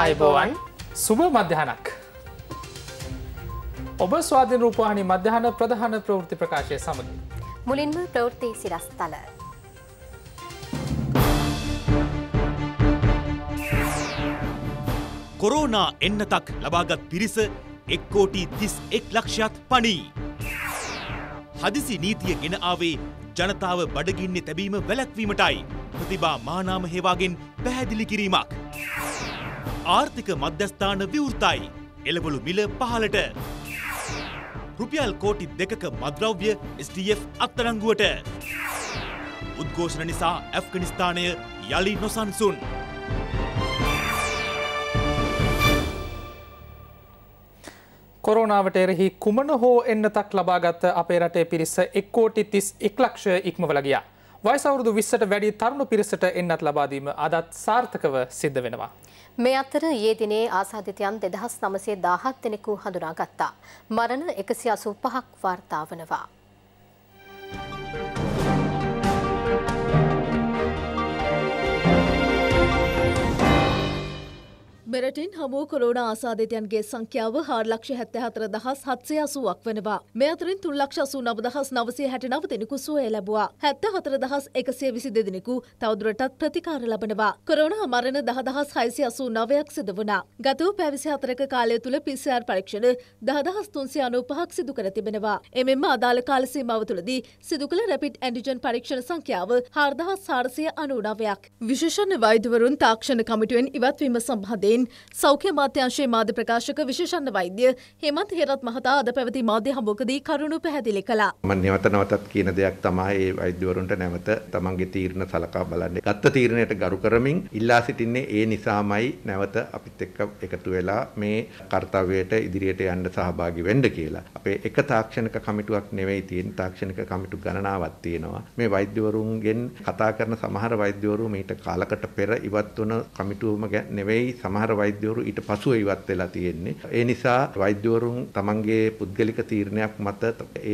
අයිබෝවන් සුභ මධ්‍යහනක් ඔබ ස්වාධී රූපහනි මධ්‍යහන ප්‍රධාන ප්‍රවෘති ප්‍රකාශය සමඟින් මුලින්ම ප්‍රවෘති සිරස්ථල කොරෝනා එන්නතක් ලබාගත් පිරිස එක්කෝටි තිස් එක් ලක්ෂයක්ත් පනී. හදිසි නීතිය ගෙන ආවේ ජනතාව බඩගින්නේ තැබීම වැලැක්වීමටයි ප්‍රතිබා මානාම හේවාගෙන් පැහැදිලි කිරීමක්. ආර්ථික මධ්‍යස්ථාන විවෘතයි. එළවලු මිල පහලට. රුපියල් කෝටි දෙකක මද්‍රව්‍ය SDF අත්තරංගුවට. උද්ඝෝෂණ නිසා ඇෆ්ගනිස්ථානය යළි නොසන්සුන්. කොරෝනාවට එරෙහි කුමන හෝ එන්නතක් ලබාගත් අපේ රටේ පිරිස එක්කෝටි තිස් එක්ලක්ෂ ඉක්මවලගියා. වයිසවුරුදු විස්සට වැඩි තරුණු පිරිසට එන්නත් ලබාදීම අදත් සාර්ථකව සිද්ධ වෙනවා. මේ අතර ඒ දිනේ ආසාධිතයන් දෙදහස් නමසේ දාහත් දෙනෙකු හඳුනාගත්තා. මරණ එකසි අසූ පහක් වාර්තා වනවා. මෙරටින් හමුව කොරෝණ ආසාධිතයන්ගේ සංඛ්‍යාව හාර ලක්ෂ හැත්තෑ හතර දහස් හත්සේ අසුවක් වෙනවා. මේ අතරින් තුන් ලක්ෂ අසූ නව දහස් නවසේ හැට නව දෙනෙකු සුවය ලැබවා. හැත්ත හතර දහස් එකසිය විසි දෙදෙනෙකු තවදුරටත් ප්‍රතිකාර ලබනවා. කොරෝණ මරණ දහදහස් හයිසි අසූ නවයක් සිද වනා. ගතව පැවිසි හතරක කාලය තුළ පිසිఆර් පරීක්ෂණ දහදහස් තුන්සේ අනූ පහක් සිදු කර තිබෙනවා. එමෙන්ම අදාළ කාලසීමාව තුළදී සිදුකළ රැපිඩ් ඇන්ටිජන් පරීක්ෂණ සංඛ්‍යාව හාරදහස් සාරසය අනූනවයක්. විශේෂණ වෛද්‍යවරුන් තාක්ෂණ කමිටුවෙන් ඉවත්වීම සම්බන්ධයෙන් සෞඛ්‍ය මාත්‍යංශයේ මාධ්‍ය ප්‍රකාශක විශේෂඥ වෛද්‍ය හේමන්ත හේරත් මහතා අද පැවති මාධ්‍ය හමුවකදී කරුණු පැහැදිලි කළා. මම නැවත නැවතත් කියන දෙයක් තමයි මේ වෛද්‍යවරුන්ට නැවත තමන්ගේ තීරණ සලකා බලන්න. ගත්ත තීරණයට ගරු කරමින් ඉල්ලා සිටින්නේ ඒ නිසාමයි නැවත අපිත් එක්ක එකතු වෙලා මේ කාර්යයට ඉදිරියට යන්න සහභාගී වෙන්න කියලා. අපේ එක තාක්ෂණික කමිටුවක් නෙවෙයි තියෙන තාක්ෂණික කමිටු ගණනාවක් තියෙනවා. මේ වෛද්‍යවරුන්ගෙන් කතා කරන සමහර වෛද්‍යවරු මීට කාලකට පෙර ඉවත් වුණ කමිටුවම නෙවෙයි සමහර වෛද්‍යවරු ඊට පසුව ඉවත් වෙලා තියෙන්නේ. ඒ නිසා වෛද්‍යවරුන් තමන්ගේ පුද්ගලික තීරණයක් මත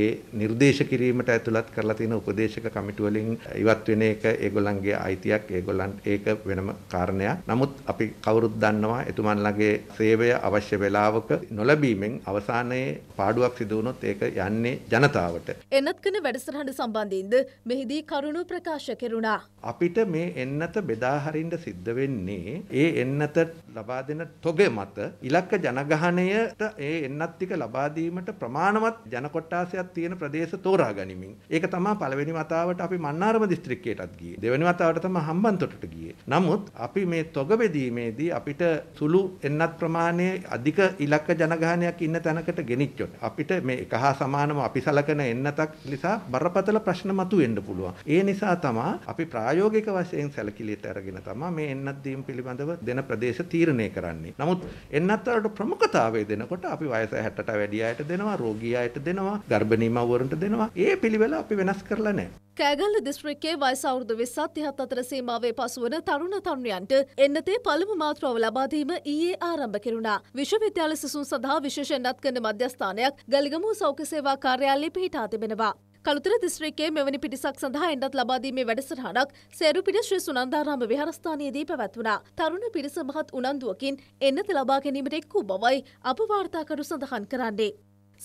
ඒ නිර්දේශ කිරීමට ඇතුළත් කරලා තියෙන උපදේශක කමිටු වලින් ඉවත් වෙන එක ඒගොල්ලන්ගේ අයිතියක් ඒගොල්ලන් ඒක වෙනම කාරණයක්. නමුත් අපි කවුරුත් දන්නවා එතුමන් ළඟේ සේවය අවශ්‍ය වෙලාවක නොලැබීමෙන් අවසානයේ පාඩුවක් සිදු වුණොත් ඒක යන්නේ ජනතාවට. එනත් කන වැඩසටහන සම්බන්ධයෙන්ද මෙහිදී කරුණු ප්‍රකාශ කෙරුණා. අපිට මේ එන්නත බෙදා හරින්න සිද්ධ වෙන්නේ ඒ එන්නත ලබා ලබා දෙන තොගේ මත ඉලක්ක ජනගහණයට ඒ එන්නත්තික ලබා දීමට ප්‍රමාණවත් ජන කොට්ටාසයක් තියෙන ප්‍රදේශ තෝරා ගනිමින් ඒක තමයි පළවෙනි වතාවට අපි මන්නාරම දිස්ත්‍රික්කයටත් ගියේ දෙවෙනි වතාවට තමයි හම්බන්තොටට ගියේ නමුත් අපි මේ තොග බෙදීමේදී අපිට සුළු එන්නත් ප්‍රමාණය අධික ඉලක්ක ජනගහනයක් ඉන්න තැනකට ගෙනිච්චොත් අපිට මේ එක හා සමානම අපි සලකන එන්නතක් නිසා බරපතල ප්‍රශ්න මතුවෙන්න පුළුවන් ඒ නිසා තමයි අපි ප්‍රායෝගික වශයෙන් සැලකිලියට අරගෙන තමයි මේ එන්නත් දීම පිළිබඳව දෙන ප්‍රදේශ තීරණය පාලනය කරන්නේ. නමුත් එන්නත් වලට ප්‍රමුඛතාවය දෙනකොට අපි වයස 60ට වැඩි අයට දෙනවා, රෝගී අයට දෙනවා, ගර්භණී මව්වරුන්ට දෙනවා. ඒ පිළිවෙල අපි වෙනස් කරලා නැහැ. කෑගල්ල දිස්ත්‍රික්කයේ වයස අවුරුදු 20ත් 30ත් අතර සීමාවේ පසුවන තරුණ තරුණියන්ට එන්නතේ පළමු මාත්‍රාව ලබා දීම ඊයේ ආරම්භ කෙරුණා. විශ්වවිද්‍යාල සිසුන් සඳහා විශේෂ නත්කන මධ්‍යස්ථානයක් ගල්ගමුව සෞඛ්‍ය සේවා කාර්යාලයේ පිහිටා තිබෙනවා. කළුතර දිස්ත්‍රික්කයේ මෙවැනි පිටිසක් සඳහා එන්නත් ලබාදීමේ වැඩසටහනක් සේරුපිට ශ්‍රී සුනන්දාරාම විහාරස්ථානයේදී පැවැත්වුණා. තරුණ පිරිස මහත් උනන්දුවකින් එන්නත ලබා ගැනීමට එක් වූ බවයි අප වාර්තාකරු සඳහන් කරන්නේ.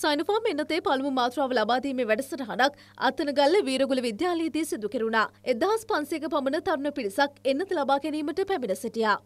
සයිනෆෝම් එන්නතේ පළමු මාත්‍රාව ලබාදීමේ වැඩසටහනක් අත්තනගල්ල වීරගුල විද්‍යාලයේදී සිදු කෙරුණා. එදහස් පන්සේක පමණ තරුණ පිරිසක් එන්නත ලබා ගැනීමට පැමිණ සිටියා.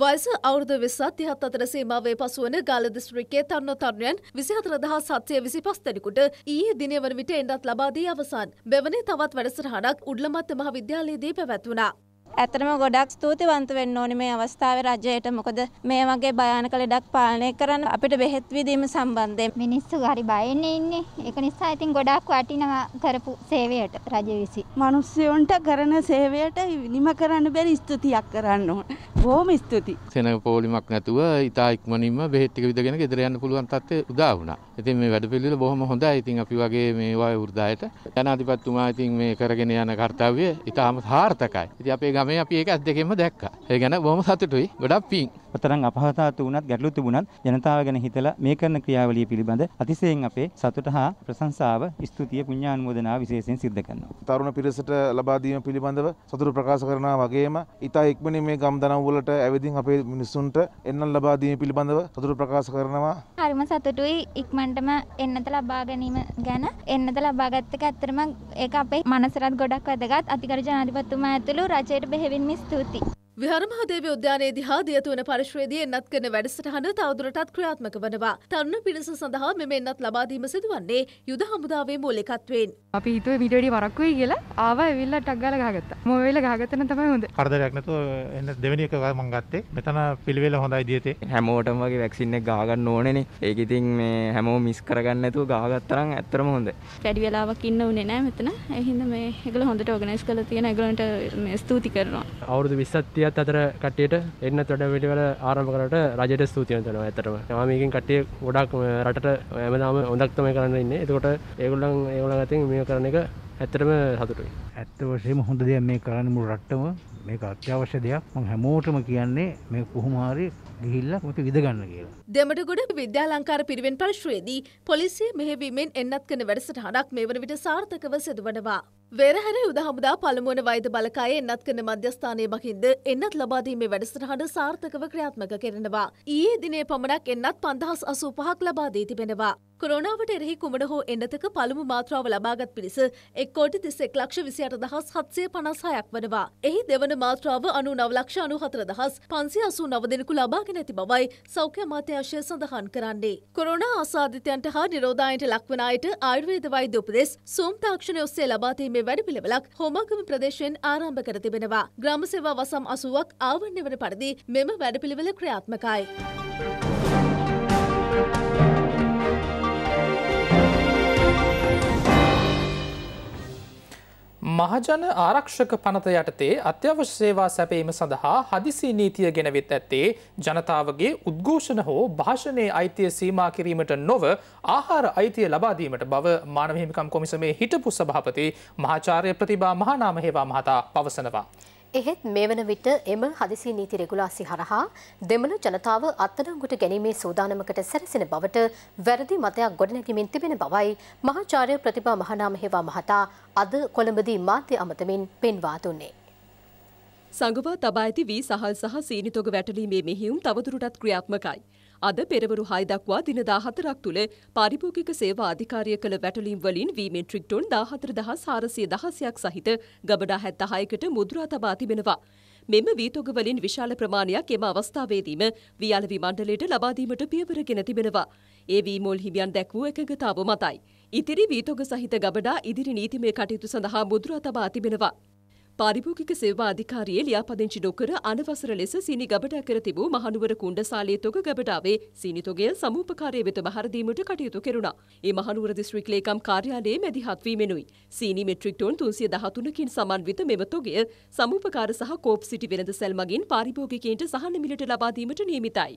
වයස අවුරුදු විසත් තිහත් අතර සීමාවේ පසුවන ගාල දිස්ත්‍රික්කයේ තරුණ තරුණයන් විසිහතර දහස් සත්සය විසි පස් දෙනෙකුට ඊයේ දිනය වන විට එන්නත් ලබා දී අවසන්. මෙවනේ තවත් වැඩසටහනක් උඩලමත්ත මහ විද්‍යාලයේදී පැවැත්වුණා. ඇතරම ගොඩක් ස්තුතිවන්ත වෙන්න ඕනි මේ අවස්ථාවේ රජයට. මොකද මේ වගේ භයානක ලෙඩක් පාලනය කරන්න අපිට බෙහෙත් විදීම සම්බන්ධයෙන් මිනිස්සු හරි බයෙන් ඉන්නේ. ඒක නිසා ඉතින් ගොඩක් වටිනවා කරපු සේවයට රජ විසින්. මිනිස්සුන්ට කරන සේවයට විනිම කරන්න බැරි ස්තුතියක් කරන්න ඕන. බොහොම ස්තුතියි. සෙනඟ පොලිමක් නැතුව ඉතා ඉක්මනින්ම බෙහෙත් ටික විදගෙන ගෙදර යන්න පුළුවන් තත්ත්වය උදා වුණා. ඉතින් මේ වැඩපිළිවෙල බොහොම හොඳයි. ඉතින් අපි වගේ මේවා වෘද්ධායට ජනාධිපතිතුමා ඉතින් මේ කරගෙන යන කාර්යය ඉතාම සාර්ථකයි. ඉතින් අපේ ගමේ අපි ඒක ඇත් දෙකෙන්ම දැක්කා. ඒ ගැන බොහොම සතුටුයි. ගොඩක් පිං. කොතරම් අපහසුතාවතු වුණත් ගැටලු තිබුණත් ජනතාව ගැන හිතලා මේ කරන ක්‍රියාවලිය පිළිබඳ අතිශයින් අපේ සතුට හා ප්‍රශංසාව, ස්තුතිය, පුණ්‍යානුමෝදනාව විශේෂයෙන් සිද්ධ කරනවා. තරුණ පිරිසට ලබා දීම පිළිබඳව සතුට ප්‍රකාශ කරනවා වගේම ඊට ඉක්මනින් මේ ගම් දනව් වලට ඇවිදින් අපේ මිනිසුන්ට එන්නන් ලබා දීම පිළිබඳව සතුට ප්‍රකාශ කරනවා. හරිම සතුටුයි ඉක්මනටම එන්නත ලබා ගැනීම ගැන. එන්නත ලබාගත්ත එක ඇත්තටම ඒක අපේ මනසට ගොඩක් වැදගත්. අතිගරු ජනාධිපතිතුමා ඇතුළු රජයට බෙහෙවින්ම ස්තුතියි. විහරමහදේව උද්‍යානයේදී හා දියතු වන පරිශ්‍රයේදී එන්නත් කරන වැඩසටහන තවදුරටත් ක්‍රියාත්මක වනවා. තරුණ පිරිස සඳහා මෙම එන්නත් ලබා දීම සිදුවන්නේ යුද හමුදාවේ මූලිකත්වයෙන්. අපි හිතුවේ මීට වැඩිය වරක් වෙයි කියලා ආවා ඇවිල්ලා ටක් ගාලා ගහගත්තා. මොම වෙලේ ගහගත්තන තමයි හොඳ. කරදරයක් නැතුව එන්න දෙවෙනි එක මම ගත්තේ. මෙතන පිළිවෙල හොඳයි දියතේ. හැමෝටම වගේ වැක්සින් එක ගහ ගන්න ඕනේනේ. ඒක ඉතින් මේ හැමෝම මිස් කරගන්න නැතුව ගහගත්තා නම් ඇත්තටම හොඳ. වැඩි වෙලාවක් ඉන්න උනේ නැහැ මෙතන. ඒ හින්දා මේ ඒගොල්ලෝ හොඳට ඕගනයිස් කරලා තියෙන ඒගොල්ලන්ට මේ ස්තුති කරනවා. අවුරුදු 20ක් කට්ටියත් අතර කට්ටියට එන්න තොඩ පිටිවල ආරම්භකට රජයට ස්තුතියන තනවා ඇතරම මමකින් කට්ටිය ගොඩක් රටට ඇමදාම හොදක්තමය කරන්න ඉන්න එතකොට ඒගුල්ලන් ඒගුල ගතින් මේ කරන එක ඇත්තරම සතුටයි ඇත්ත වශයම හොඳ දෙයක් මේ කරන්න මුල් රට්ටම මේක අත්‍යවශ්‍ය දෙයක් මං හැමෝටම කියන්නේ මේ කොහොම හරි ගිහිල්ලා මේක විදගන්න කියලා. දෙමටගොඩ විද්‍යාලංකාර පිරිවෙන් පරිශ්‍රයේදී පොලිසිය මෙහෙවීමෙන් එන්නත් කරන වැඩසටහනක් මේ වන විට සාර්ථකව සිදුවනවා. වෙරහැර උදහමුදා පළමුවන වෛද බලකාය එන්නත් කරන මධ්‍යස්ථානය මහින්ද එන්නත් ලබාදීමේ වැඩසටහන සාර්ථකව ක්‍රියාත්මක කරනවා. ඊයේ දිනේ පමණක් එන්නත් පන්දහස් අසූ පහක් ලබා දී තිබෙනවා. කොරෝනාවට එරෙහි කුමට හෝ එන්නතක පළමු මාත්‍රාව ලබාගත් පිරිස එක්කෝටි තිස්සෙක් ලක්ෂ විසියට දහස් හත්සේ පනස්හයක් වනවා. එහි දෙවන මාත්‍රාව අනු නවලක්ෂ අනු හතර දහස් පන්සි අසු නවදෙනෙකු ලබාගෙන ඇති බවයි සෞඛ්‍ය අමාත්‍යංශය සඳහන් කරන්නේ. කොරෝනා ආසාධිතයන්ට හා නිරෝධායනට ලක්වන අයට ආයුර්වේද වෛද්‍ය උපදෙස් සෝම් තාක්ෂණය ඔස්සේ ලබා දීමේ වැඩපිළිවෙලක් හොමාගම ප්‍රදේශයෙන් ආරම්භ කර තිබෙනවා. ග්‍රාම සේවා වසම් 80ක් ආවරණය වන පරිදි මෙම වැඩපිළිවෙල ක්‍රියාත්මකයි. Thank you. මහජන ආරක්ෂක පනත යටතේ අත්‍යවශ්‍ය සේවා සැපීම සඳහා හදිසි නීතිය ගෙනවිත් ඇත්තේ ජනතාවගේ උද්ඝෝෂණ හෝ භාෂණයේ අයිතිය සීමා කිරීමට නොව ආහාර අයිතිය ලබාදීමට බව මානවහිමිකම් කොමිසමේ හිටපු සභාපති මහාචාර්ය ප්‍රතිබා මහනාම හේවා මහතා පවසනවා. එහෙත් මේ වන විට එම හදිසි නීති රෙගුලාසි හරහා දෙමළ ජනතාව අත්අඩංගුවට ගැනීමේ සූදානමකට සැරසෙන බවට වැරදි මතයක් ගොඩනැගෙමින් තිබෙන බවයි මහාචාර්ය ප්‍රතිභා මහනාම හේවා මහතා අද කොළඹදී මාධ්‍ය අමතමින් පෙන්වා දුන්නේ. සංගවා තබා ඇති වී සහල් සහ සීනිතොග වැටලීමේ මෙහියුම් තවදුරටත් ක්‍රියාත්මකයි. අද පෙරවරු 6 දක්වා දින 14ක් තුල පාරිභෝගික සේවා අධිකාරිය කළ වැටලීම් වලින් වී මෙට්‍රික් ටොන් 14416ක් සහිත ගබඩා 76කට මුද්‍රා තබා තිබෙනවා. මෙම වීතොග වලින් විශාල ප්‍රමාණයක් එම අවස්ථාවේදීම වියලවි මණ්ඩලයට ලබා දීමට පියවරගෙන තිබෙනවා. ඒ වීමෝල් හිමියන් දැක් වූ එකඟතාව මතයි. ඉතිරි වීතොග සහිත ගබඩා ඉදිරි නීතිමය කටයුතු සඳහා මුද්‍රා තබා තිබෙනවා. පාරිභෝගික සේවා අධිකාරියේ ලියාපදිංචි නොකර අනවසර ලෙස සීනි ගබඩා කර තිබූ මහනුවර කුණ්ඩසාලයේ තොග ගබඩාවේ සීනි තොගය සමූපකාරය වෙත බහර දීමට කටයුතු කෙරුණා. ඒ මහනුවර දිස්ත්‍රික් ලේකම් කාර්යාලයේ මැදිහත් වීමෙනුයි. සීනි මෙට්‍රික් ටොන් 313කින් සමන්විත මෙම තොගය සමූපකාර සහ කෝප් සිටි වෙළඳ සැල් මගින් පාරිභෝගිකයින්ට සහන මිලට ලබා දීමට නියමිතයි.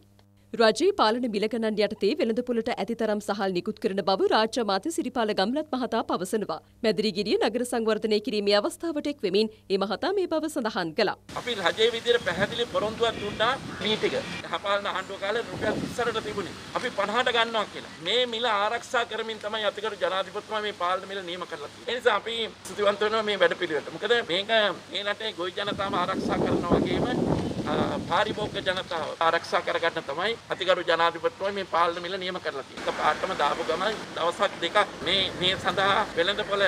රජයේ පාලන බිලගණන් යටතේ වෙළඳපොළට ඇතිතරම් සහල් නිකුත් කරන බව රාජ්‍ය මාත්‍ය සිරිපාල ගම්ලත් මහතා පවසනවා. මැදිරිගිරිය නගර සංවර්ධනය කිරීමේ අවස්ථාවට එක් වෙමින් ඒ මහතා මේ බව සඳහන් කළා. අපි රජයේ විදිහට පැහැදිලි පොරොන්දුවක් දුන්නා මේ ටික. යහපාලන ආණ්ඩුව කාලේ රුපියල් 20ට තිබුණේ. අපි 50ට ගන්නවා කියලා. මේ මිල ආරක්ෂා කරමින් තමයි අතිගරු ජනාධිපතිතුමා මේ පාලන මිල නියම කරලා තියෙන්නේ. ඒ නිසා අපි ස්තුතිවන්ත වෙනවා මේ වැඩපිළිවෙලට. මොකද මේක මේ රටේ ගොවි ජනතාව ආරක්ෂා කරනවා වගේම පාරිභෝගික ජනතාව ආරක්ෂා කරගන්න තමයි අතිගරු ජනාධිපතිතුමා මේ පාලන මිල නියම කරලා තියෙනවා. පාටම දාපු ගමන් දවසක් දෙකක් මේ මේ සඳහා වෙළඳපොළ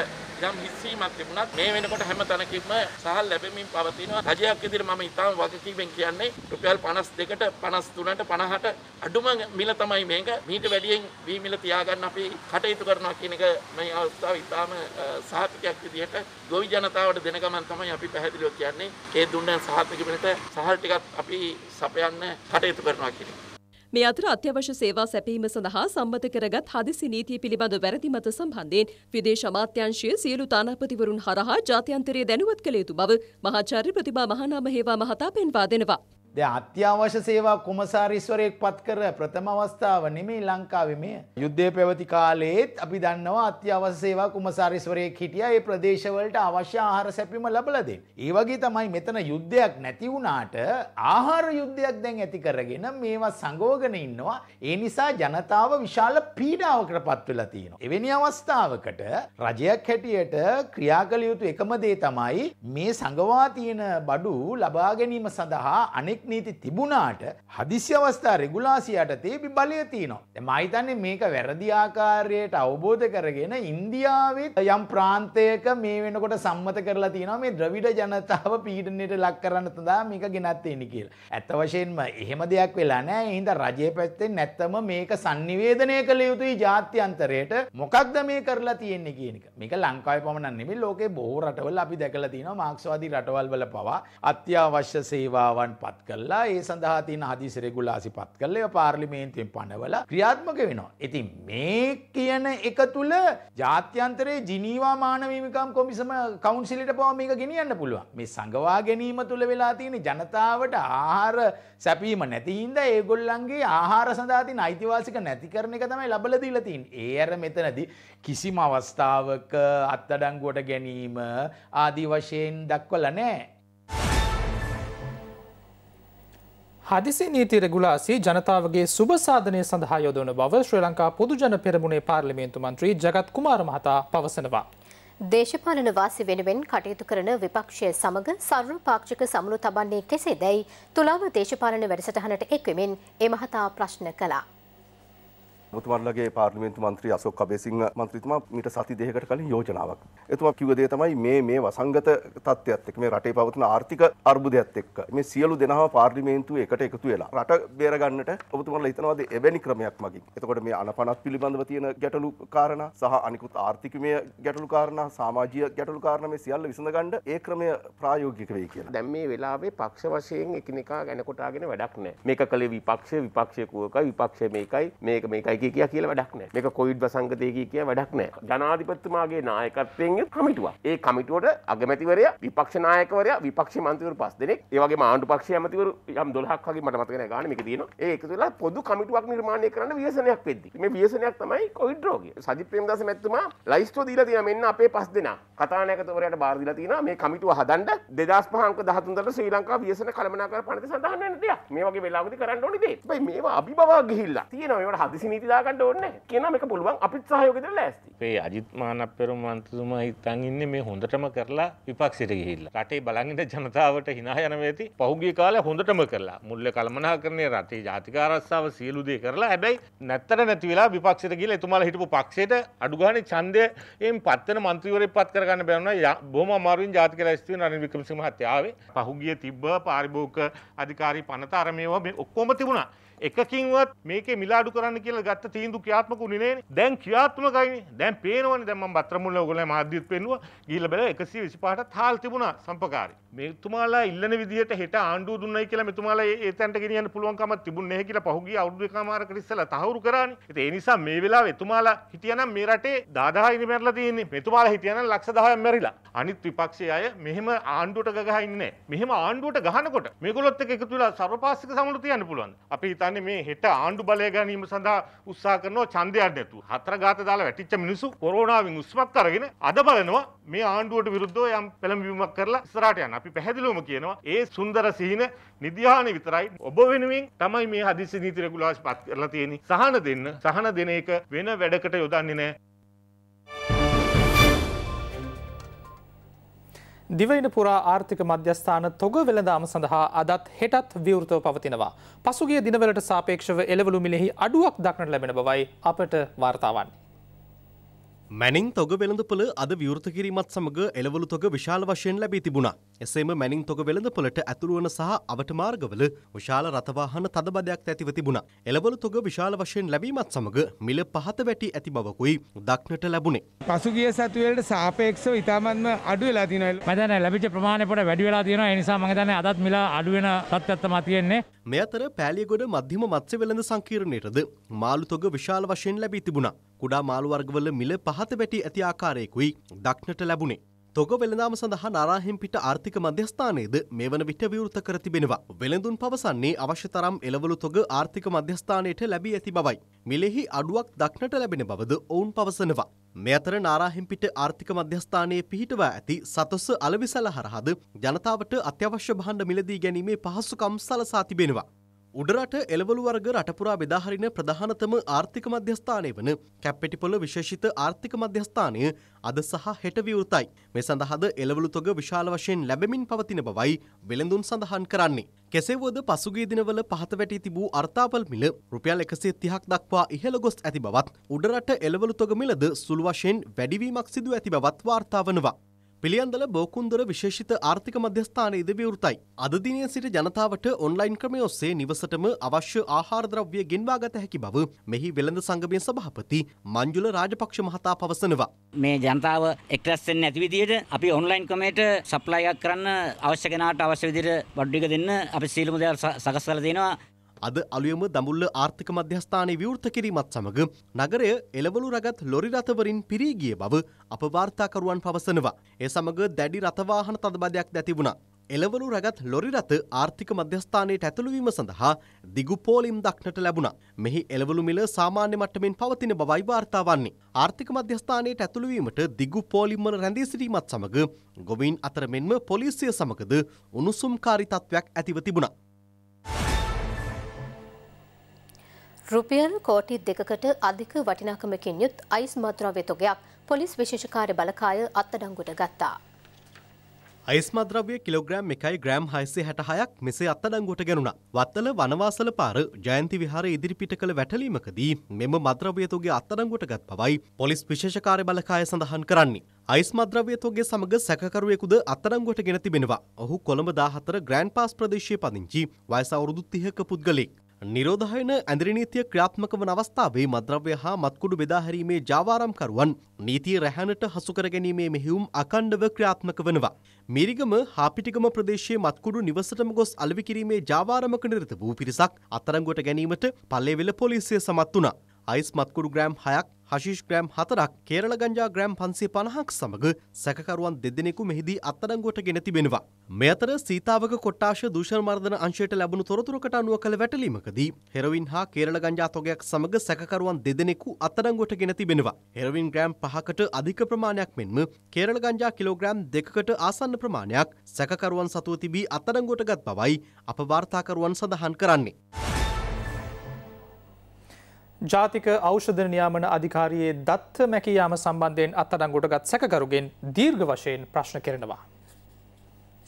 යම් හිස්සීමක් තිබුණත් මේ වෙනකොට හැම තැනකින්ම සහල් ලැබෙමින් පවතිනවා. රජයක් විදිහට මම ඉතාම වගකීමෙන් කියන්නේ රුපියල් 52ට 53ට 50ට අඩුම මිල තමයි මේක. මීට වැඩියෙන් වී මිල තියාගන්න අපි කටයුතු කරනවා කියන එක මේ අවස්ථාව ඉතාම සහතිකයක් විදිහට ගොවි ජනතාවට දෙන ගමන් තමයි අපි පැහැදිලිව කියන්නේ. ඒ දුන්න සහතික මිලට සහල් ටිකක් අපි සපයන්න කටයුතු කරනවා කියන එක. මේ අතර අත්‍යවශ්‍ය සේවා සැපීම සඳහා සම්මත කරගත් හදිසි නීතිය පිළිබඳ වැරදි මත සම්බන්ධයෙන් විදේශ අමාත්‍යාංශය සියලු තානාපතිවරුන් හරහා ජාත්‍යන්තරයේ දැනුවත් කළ යුතු බව මහාචාර්ය ප්‍රතිභා මහානාම හේවා මහතා පෙන්වා දෙනවා. ද අත්‍යවශ්‍ය සේවා කොමසාරිස්වරයෙක් පත් කර ප්‍රථම අවස්ථාව නෙමේ ලංකාවම යුද්ධය පැවති කාලේත් අපි දන්නවා අත්‍යවශ්‍ය සේවා කුමසාරිස්වරයෙක් හිටිය ඒ ප්‍රදේශවලට අවශ්‍ය ආහාර සැපිම ලබලදේ. ඒ වගේ තමයි මෙතන යුද්ධයක් නැති වුණාට ආහාර යුද්ධයක් දැන් ඇති කරගෙන මේවා සංගෝගන ඉන්නවා ඒ නිසා ජනතාව විශාල පීඩාවකට පත්වෙලා තියෙනවා. එවැනි අවස්ථාවකට රජයක් හැටියට ක්‍රියාකළ යුතු එකම දේ තමයි මේ සඟවා තියෙන බඩු ලබා ගැනීම සඳහා අනෙක් අනෙක් නීති තිබුණාට හදිසි අවස්ථා රෙගුලාසි යටතේ බලය තියෙනවා. මහිතන්නේ මේක වැරදි ආකාරයට අවබෝධ කරගෙන ඉන්දියාවෙත් යම් ප්‍රාන්තයක මේ වෙනකොට සම්මත කරලා තියෙනවා මේ ද්‍රවිඩ ජනතාව පීඩනයට ලක් කරන්න තදා මේක ගෙනත් එන්නේ කියලා. ඇත්ත වශයෙන්ම එහෙම දෙයක් වෙලා නැහැ. එහෙනම් රජයේ පැත්තෙන් නැත්තම මේක sannivedanaya කළ යුතුයි ජාත්‍යන්තරයට. මොකක්ද මේ කරලා තියෙන්නේ කියන එක. මේක ලංකාවේ පමණක් නෙමෙයි ලෝකේ බොහෝ රටවල අපි දැකලා තියෙනවා මාක්ස්වාදී රටවල් වල පවා අත්‍යවශ්‍ය සේවාවන් පත් කරලා ඒ සඳහා තියෙන හදිසි රෙගුලාසි පත් කරලා ඒවා පාර්ලිමේන්තුවෙන් පනවල ක්‍රියාත්මක වෙනවා. ඉතින් මේ කියන එක තුල ජාත්‍යන්තරයේ ජිනීවා මානව හිමිකම් කොමිසම කවුන්සිලට පවා මේක ගෙනියන්න පුළුවන්. මේ සංගවා ගැනීම තුල වෙලා තියෙන ජනතාවට ආහාර සැපීම නැති හින්දා ඒගොල්ලන්ගේ ආහාර සඳහා තියෙන අයිතිවාසික නැති කරන එක තමයි ලබලා දීලා තියෙන්නේ. ඒ අර මෙතනදී කිසිම අවස්ථාවක අත්අඩංගුවට ගැනීම ආදී වශයෙන් දක්වලා නැහැ. හදිසි නීති රෙගුලාසි ජනතාවගේ සුභසාධනය සඳහා යොදවන බව ශ්‍රී ලංකා පොදුජන පෙරමුණේ පාර්ලිමේන්තු මන්ත්‍රී ජගත් කුමාර මහතා පවසනවා. දේශපාලන වාසි වෙනුවෙන් කටයුතු කරන විපක්ෂය සමග සර්වපාක්ෂික සමුළු තබන්නේ කෙසේදැයි තුලාව දේශපාලන වැඩසටහනට එක්වෙමින් ඒ මහතා ප්‍රශ්න කළා. මුතුමල්ලගේ පාර්ලිමේන්තු මන්ත්‍රී අසෝක් කබේසිංහ මන්ත්‍රීතුමා මීට සති දෙකකට කලින් යෝජනාවක්. එතුමා කිව්ව දේ තමයි මේ මේ වසංගත තත්ත්වයත් එක්ක මේ රටේ පවතින ආර්ථික අර්බුදයත් එක්ක මේ සියලු දෙනාම පාර්ලිමේන්තුව එකට එකතු වෙලා රට බේර ගන්නට ඔබතුමාලා හිතනවාද එවැනි ක්‍රමයක් මගින්. එතකොට මේ අනපනත් පිළිබඳව තියෙන ගැටලු කාරණා සහ අනිකුත් ආර්ථිකමය ගැටලු කාරණා සමාජීය ගැටලු කාරණා මේ සියල්ල විසඳ ගන්න ඒ ක්‍රමය ප්‍රායෝගික වෙයි කියලා. දැන් මේ වෙලාවේ පක්ෂ වශයෙන් එකිනෙකා ගැන කොටාගෙන වැඩක් නැහැ. මේක කලේ විපක්ෂය විපක්ෂය කෝක විපක්ෂය මේකයි මේක මේකයි එක කිය කියල වැඩක් නෑ මේක කොයිඩ් වසංගතයකි කිය වැඩක් නෑ ජනාධිපත්තුමාගේ නායකත්වයෙන් කමිටුව ඒ කමිටුවට අගමැතිවරය විපක්ෂනායකවරය විපක්ෂ මන්තවර පස් දෙනෙක් ඒවගේ ආණ්ඩු පක්ෂ ඇමතිවර යම් දොලහක්ගේ මටමතකන ගාන එක තියන ඒ තුලා පොදු කමිටුවක් නිර්මාණය කරන්න වියසනයක් පෙද්දි මේ වියසනයක් තමයි කොයිඩ්රෝගේ සජිප්‍රේම්දස මැත්තුමා ලයිස්තෝ දීලා තියෙන මෙන්න අපේ පස් දෙනා කතානායකතුමරයාට බාර දීලා තියෙනවා මේ කමිටුව හදන්න 2005 අංක 13 ශ්‍රී ලංකා ව්‍යසන කළමනාකර පනත සඳහන් වෙන දෙයක්. මේ වගේ වෙලාවකදී කරන්න ඕනේ දේ. හැබැයි මේවා අභිබවා ගිහිල්ලා තියෙනවා. මේවට හදිසි නීති දාගන්න ඕන්න කියන එක පුළුවන් අපිත් සහයෝගෙද ලෑස්ති ඒ අජිත් මානප්පෙරුම් මන්තුතුම හිතන් ඉන්නේ මේ හොඳටම කරලා විපක්ෂයට ගිහිල්ලා රටේ බලංගින ජනතාවට hina යන වේති පහුගිය කාලේ හොඳටම කරලා මුල්ල කළමනාකරණය රටේ ජාතික ආරක්ෂාව සියලු දේ කරලා හැබැයි නැත්තර නැති වෙලා විපක්ෂයට ගිහලා එතුමාලා හිටපු පක්ෂයට අඩු ගානේ ඡන්දය එම් පත්තන മന്ത്രിවරයෙක් පත් කරගන්න බැරුණා බොහොම අමාරුවෙන් ජාතික ලැයිස්තුවේ නරින් වික්‍රමසිංහ මහත්තයා ආවේ පහුගිය තිබ්බ පාරිභෝගික අධිකාරී පනත අර මේවා මේ ඔක්කොම තිබුණා එකකින්වත් මේකේ මිලාඩු කරන්න කියලා ගත්ත ගත්ත තීන්දු ක්‍රියාත්මක උනේ නෑනේ. දැන් ක්‍රියාත්මකයිනේ. දැන් පේනවනේ දැන් මම බත්‍රමුල්ල ඔයගොල්ලෝ මාධ්‍යත් පෙන්නුවා. ගිහිල්ලා බැලුවා 125ටත් හාල් තිබුණා සම්පකාරේ. මෙතුමාලා ඉල්ලන විදිහට හෙට ආණ්ඩුව දුන්නයි කියලා මෙතුමාලා ඒ තැනට ගෙනියන්න පුළුවන්කමක් තිබුණේ නැහැ කියලා පහුගිය අවුරුදු එකමාරකට ඉස්සෙල්ලා තහවුරු කරානේ. ඉතින් ඒ නිසා මේ වෙලාවේ එතුමාලා හිටියනම් මේ රටේ 10000 ඉනි මැරලා තියෙන්නේ. මෙතුමාලා හිටියනම් ලක්ෂ 10ක් මැරිලා. අනිත් විපක්ෂයේ අය මෙහෙම ආණ්ඩුවට ගගහ ඉන්නේ නැහැ. මෙහෙම ආණ්ඩුවට ගහනකොට මේගොල්ලොත් එක්ක එකතු වෙලා සර්වපාස්තික සමුළු තියන්න පුළුවන්. අපි හිතන්නේ මේ හෙට ආණ්ඩු බලය ගැනීම සඳහා උත්සා කරනවා ඡන්දයක් නැතුව. හතර ගාත දාලා වැටිච්ච මිනිස්සු කොරෝනාවෙන් උස්මත් අරගෙන අද බලනවා මේ ආණ්ඩුවට විරුද්ධව යම් පෙළඹවීමක් කරලා ඉස්සරහට යන. අපි පැහැදිලිවම කියනවා ඒ සුන්දර සිහින නිදිහාන විතරයි ඔබ වෙනුවෙන් තමයි මේ හදිසි නීති රෙගුලාසි පත් කරලා තියෙන්නේ. සහන දෙන්න. සහන දෙන එක වෙන වැඩකට යොදන්නේ නැහැ. දිවයින පුරා ආර්ථික මධ්‍යස්ථාන තොග වෙළඳාම සඳහා අදත් හෙටත් විවෘතව පවතිනවා. පසුගිය දිනවලට සාපේක්ෂව එළවලු මිලෙහි අඩුවක් දක්නට ලැබෙන බවයි අපට වාර්තාවන්නේ. මැනින් තොග වෙළඳපොළ අද විවෘත කිරීමත් සමග එළවලු තොග විශාල වශයෙන් ලැබී තිබුණා. එසේම මැනින් තොග වෙළඳ පොලට ඇතුළුවන සහ අවට මාර්ගවල විශාල රථවාහන තදබදයක් ඇතිව තිබුණා. එළවලු තොග විශාල වශයෙන් ලැබීමත් සමග මිල පහත වැටි ඇති බවකුයි දක්නට ලැබුණේ. පසුගිය සතුවලට සාපේක්ෂව ඉතාමත්ම අඩු වෙලා තියෙනවා. මම දැන් ලැබිච්ච ප්‍රමාණය පොඩ වැඩි වෙලා තියෙනවා. ඒ නිසා මම දන්නේ අදත් මිල අඩු වෙන තත්ත්වයක් තමයි තියෙන්නේ. මේ අතර පෑලියගොඩ මධ්‍යම මත්ස්‍ය වෙළඳ සංකීර්ණයටද මාළු තොග විශාල වශයෙන් ලැබී තිබුණා. කුඩා මාළු වර්ගවල මිල පහත වැටි ඇති ආකාරයකුයි දක්නට ලැබුණේ. තොග වෙළඳාම සඳහා නාරාහෙන් පිට ආර්ථික මධ්‍යස්ථානයේද මේ වන විට විවෘත කර තිබෙනවා. වෙළඳුන් පවසන්නේ අවශ්‍ය තරම් එළවලු තොග ආර්ථික මධ්‍යස්ථානයට ලැබී ඇති බවයි. මිලෙහි අඩුවක් දක්නට ලැබෙන බවද ඔවුන් පවසනවා. මේ අතර නාරාහෙන් පිට ආර්ථික මධ්‍යස්ථානයේ පිහිටවා ඇති සතොස අලවිසල හරහද ජනතාවට අත්‍යවශ්‍ය භාණ්ඩ මිලදී ගැනීමේ පහසුකම් සලසා තිබෙනවා. උඩරට එළවලු වර්ග රටපුරා බෙදාහරින ප්‍රධානතම ආර්ථික මධ්‍යස්ථානය වන කැප්පෙටිපොළ විශේෂිත ආර්ථික මධ්‍යස්ථානය අද සහ හෙට විවෘතයි. මේ සඳහාද එළවලු තොග විශාල වශයෙන් ලැබෙමින් පවතින බවයි වෙළඳුන් සඳහන් කරන්නේ. කෙසේවුවද පසුගිය දිනවල පහත වැටී තිබූ අර්ථාපල් මිල රුපියල් 130ක් දක්වා ඉහළ ගොස් ඇති බවත් උඩරට එළවලු තොග මිලද සුළු වශයෙන් වැඩිවීමක් සිදු ඇති බවත් වාර්තා වනවා. පිළියන්දල බෝකුන්දොර විශේෂිත ආර්ථික මධ්‍යස්ථානයේද විවෘතයි. අද දිනේ සිට ජනතාවට ඔන්ලයින් ක්‍රමය ඔස්සේ නිවසටම අවශ්‍ය ආහාර ද්‍රව්‍ය ගෙන්වා ගත හැකි බව මෙහි වෙළඳ සංගමයේ සභාපති මංජුල රාජපක්ෂ මහතා පවසනවා. මේ ජනතාව එක්රැස් වෙන්නේ නැති විදිහට අපි ඔන්ලයින් ක්‍රමයට සප්ලයි එකක් කරන්න අවශ්‍ය කෙනාට අවශ්‍ය විදිහට බඩු ටික දෙන්න අපි සීලමු දේවල් සකස් කරලා දෙනවා. අද අලුයම දඹුල්ල ආර්ථික මධ්‍යස්ථානයේ විවෘත කිරීමත් සමග නගරය එළවලු රගත් ලොරි රථවරින් පිරී ගිය බව අප වාර්තාකරුවන් පවසනවා. ඒ සමග දැඩි රථවාහන තදබදයක් දැති වුණා. එළවලු රගත් ලොරි රථ ආර්ථික මධ්‍යස්ථානයට ඇතුළු වීම සඳහා දිගු පෝලිම් දක්නට ලැබුණා. මෙහි එළවලු මිල සාමාන්‍ය මට්ටමින් පවතින බවයි වාර්තා වන්නේ. ආර්ථික මධ්‍යස්ථානයට ඇතුළු වීමට දිගු පෝලිම් වල රැඳී සිටීමත් සමග ගොවීන් අතර මෙන්ම පොලිසිය සමගද උණුසුම්කාරී තත්වයක් ඇතිව තිබුණා. රුපියල් කෝටි දෙකකට අධික වටිනාකමකින් යුත් අයිස් මද්‍රව්‍ය තොගයක් පොලිස් විශේෂකාරය බලකාය අත්තඩංගුට ගත්තා. අයිස් මද්‍රව්‍ය කිලෝග්‍රෑම් එකයි ග්‍රෑම් හයිසේ හැටහයක් මෙසේ අත්තඩංගුවට ගැනුණා. වත්තල වනවාසල පාර ජයන්ති විහාර ඉදිරිපිට කළ වැටලීමකදී මෙම මද්‍රව්‍ය තොගේ අත්තඩංගුවට ගත් බවයි පොලිස් විශේෂකාරය බලකාය සඳහන් කරන්නේ. අයිස් මද්‍රව්‍ය තොගේ සමග සැකකරුවෙකුද අත්තරංගුවට ගෙන තිබෙනවා. ඔහු කොළඹ 14 ග්‍රෑන්ඩ් පාස් ප්‍රදේශයේ පදිංචි වයස අවුරුදු 30ක පුද්ගලෙක්. නිරෝධහයන ඇඳරිනීතිය ක්‍රියාත්මක වන අවස්ථාවේ මද්‍රව්‍ය හා මත්කුඩු බෙදාහැරීමේ ජාවාරම්කරුවන් නීතිය රැහැනට හසුකරගැනීමේ මෙහිවුම් අකණ්ඩව ක්‍රියාත්මක වනවා. මිරිගම හාපිටිගම ප්‍රදේශයේ මත්කුඩු නිවසටම ගොස් අලවිකිරීමේ ජාවාරමක නිරත වූ පිරිසක් අතරංගොට ගැනීමට පල්ලේවෙල පොලිසිය සමත් වුණා. අයිස් මත්කුඩු ග්‍රෑම් හයක් හශිෂ් ග්‍රෑම් හතරක් කේරල ගංජා ග්‍රෑම් පන්සේ පණහක් සමඟ සැකකරුවන් දෙදෙනෙකු මෙහිදී අත්තරංගුවට ගෙන තිබෙනවා. මේ අතර සීතාවක කොට්ටාශ දූෂණමර්ධන අංශයට ලැබුණු තොරතුරකට අනුව කළ වැටලීමකදී හෙරවින් හා කේරල ගංජා තොගයක් සමඟ සැකකරුවන් දෙදෙනෙකු අත්තරංගුවට ගෙන තිබෙනවා. හෙරවින් ග්‍රෑම් පහකට අධික ප්‍රමාණයක් මෙන්ම කේරල ගංජා කිලෝග්‍රෑම් දෙකකට ආසන්න ප්‍රමාණයක් සැකකරුවන් සතුව තිබී අත්තරංගුවට ගත් බවයි අප වාර්තාකරුවන් සඳහන් කරන්නේ. ජාතික ඖෂධ නියාමන අධිකාරියේ දත්ත මැකයාම සම්බන්ධයෙන් අත්අඩංගුටගත් සැකකරුගෙන් දීර්ඝ වශයෙන් ප්‍රශ්න කරනවා.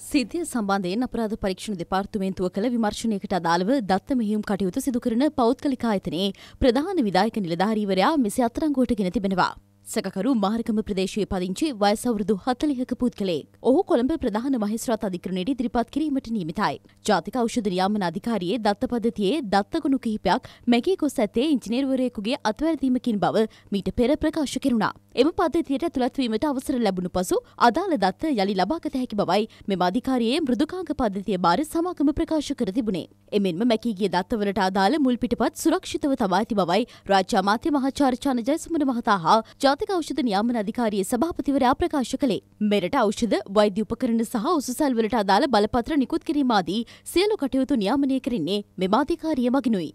සිද්ධිය සම්බන්ධයෙන් අපරාධ පරීක්ෂණ දෙපාර්තමේන්තුව කළ විමර්ශනයකට අදාළව දත්ත මෙහියුම් කටයුතු සිදු කරන පෞද්ගලික ආයතනයේ ප්‍රධාන විධායක නිලධාරීවරයා මෙසේ අත්අඩංගුවට ගෙන තිබෙනවා. සැකරු මාර්ගම ප්‍රදේශයේ පදිංචි වයසවුරුදු හතලිහක පුද්ගලයෙක්. ඔහු කොළඹ ප්‍රධාන මහිස්ත්‍රාත් අධිකරණයට ඉදිරිපත් කිරීමට නියමිතයි. ජාතික ඖෂධ නියාමන අධිකාරියේ දත්ත පද්ධතියේ දත්තගුණ කිහිපයක් මැකී ගොස් ඇත්තේ ඉංජිනේරුවරයෙකුගේ අත්වැරදීමකින් බව මීට පෙර ප්‍රකාශ කෙරුණා. එම පද්ධතියට ඇතුළත්වීමට අවසර ලැබුණු පසු අදාළ දත්ත යළි ලබාගත හැකි බවයි මෙම අධිකාරියේ මෘදුකාංග පද්ධතිය බාර සමාගම ප්‍රකාශ කර තිබුණේ. එමෙන්ම මැකීගේ දත්තවලට අදාළ මුල් පිටපත් සුරක්ෂිතව තබා ඇති බවයි රාජ්‍ය අමාත්‍ය මහාචාර්ය චාන ජයසුමන මහතා හා ජාතික ඖෂධ නියාමන අධිකාරියේ සභාපතිවරයා ප්‍රකාශ කළේ. මෙරට ඖෂධ, වෛද්‍ය උපකරණ සහ උසසල් වලට අදාළ බලපත්‍ර නිකුත් කිරීම ආදී සියලු කටයුතු නියාමනය කරන්නේ මෙම අධිකාරිය මගිනුයි.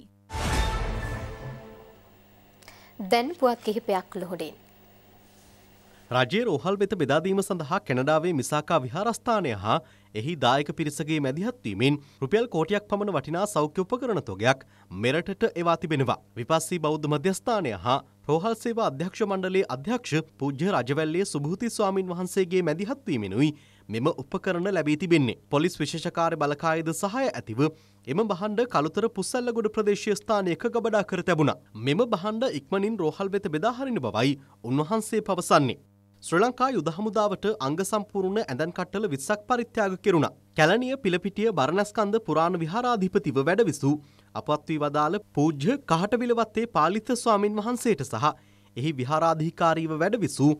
දැන් පුවත් කිහිපයක් ලොහොඩින්. රජයේ රෝහල් වෙත බෙදාදීම සඳහා කැනඩාවේ මිසාකා විහාරස්ථානය හා එහි දායක පිරිසගේ මැදිහත්වීමෙන් රුපියල් කෝටියක් පමණ වටිනා සෞඛ්‍ය උපකරණ තොගයක් මෙරටට එවා තිබෙනවා. විපස්සී බෞද්ධ මධ්‍යස්ථානය හා රෝහල් සේවා අධ්‍යක්ෂ මණ්ඩලයේ අධ්‍යක්ෂ පූජ්‍ය රජවැල්ලේ සුභූති ස්වාමින් වහන්සේගේ මැදිහත්වීමෙනුයි මෙම උපකරණ ලැබී තිබෙන්නේ. පොලිස් විශේෂකාර්ය බලකායද සහාය ඇතිව එම බහණ්ඩ කළුතර පුස්සල්ලගොඩ ප්‍රදේශීය ස්ථානයක ගබඩා කර තිබුණා. මෙම බහණ්ඩ ඉක්මනින් රෝහල් වෙත බෙදා හරින බවයි උන්වහන්සේ පවසන්නේ. ශ්‍ර ලංකා යුද හමුදාවට අංග සම්පූර්ණ ඇඳන් කට්ටල විස්සක් පරිත්‍යාග කෙරුණා. කැලණිය පිළපිටිය බරණැස්කන්ද පුරාණ විහාරාධිපතිව වැඩවිසූ අපවත් වී වදාළ පූජ්‍ය කහටවිලවත්තේ පාලිත ස්වාමින් වහන්සේට සහ එහි විහාරාධිකාරීව වැඩවිසූ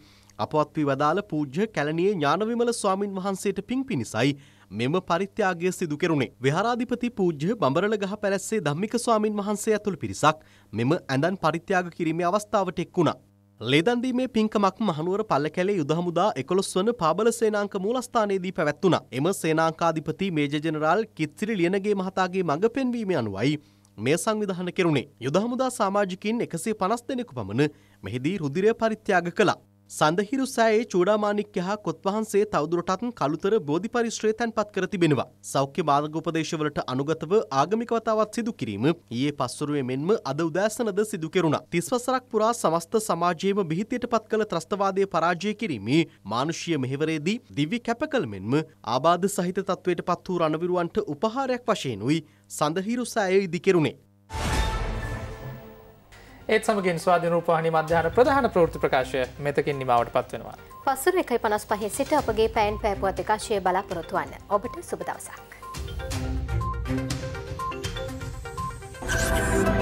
අපවත් වී වදාළ පූජ්‍ය කැලණියේ ඥානවිමල ස්වාමින් වහන්සේට පිං පිණිසයි මෙම පරිත්‍යාගය සිදු කෙරුණේ. විහාරාධිපති පූජ්‍ය බඹරළගහ පැලැස්සේ ධම්මික ස්වාමින් වහන්සේ ඇතුළු පිරිසක් මෙම ඇඳන් පරිත්‍යාග කිරීමේ අවස්ථාවට එක් වුණා. ලේදන්දීමේ පින්කමක් මහනුවර පල්ල කැලේ යුදහමුදා එකොළොස් වන පාබල සේනාංක මූලස්ථානයේදී පැවැත්වුණා. එම සේනාංකාධිපති මේජ ජෙනරාල් කිත්සිරි ලියනගේ මහතාගේ මඟ පෙන්වීම අනුවයි මේ සංවිධාන කෙරුණේ. යුදහමුදා සමාජිකින් එකසේ පනස් දෙනෙකු පමණ මෙහිදී රුදිරය පරිත්‍යාග කළා. සඳහිරු සෑයේ චූඩාමාණික්‍ය හා කොත්වහන්සේ තවදුරටත් කළුතර බෝධි පරිශ්‍රය තැන්පත් කර තිබෙනවා. සෞඛ්‍ය මාර්ග උපදේශවලට අනුගතව ආගමික වතාවත් සිදු කිරීම ඊයේ පස්වරුවේ මෙන්ම අද උදෑසනද සිදු කෙරුණා. තිස් වසරක් පුරා සමස්ත සමාජයේම බිහිතියට පත් කළ ත්‍රස්තවාදය පරාජය කිරීමේ මානුෂීය මෙහෙවරේදී දිව්‍ය කැපකල මෙන්ම ආබාධ සහිත තත්ත්වයට පත් වූ රණවිරුවන්ට උපහාරයක් වශයෙන්ුයි සඳහිරු සෑය ඉදිකෙරුණේ. ඒත් සමගින් ස්වාධන රූපහනි මධ්‍යාන ප්‍රධාන ප්‍රෘති ප්‍රකාශය මෙතකින් නිමාවට පත්වෙනවා. පසුර එකයි පනස් පහෙ සිට අපගේ පැන් පෑපුවත් එකශය බලාපොරොතුවන්න ඔබට සුබදවසක්. Thank you.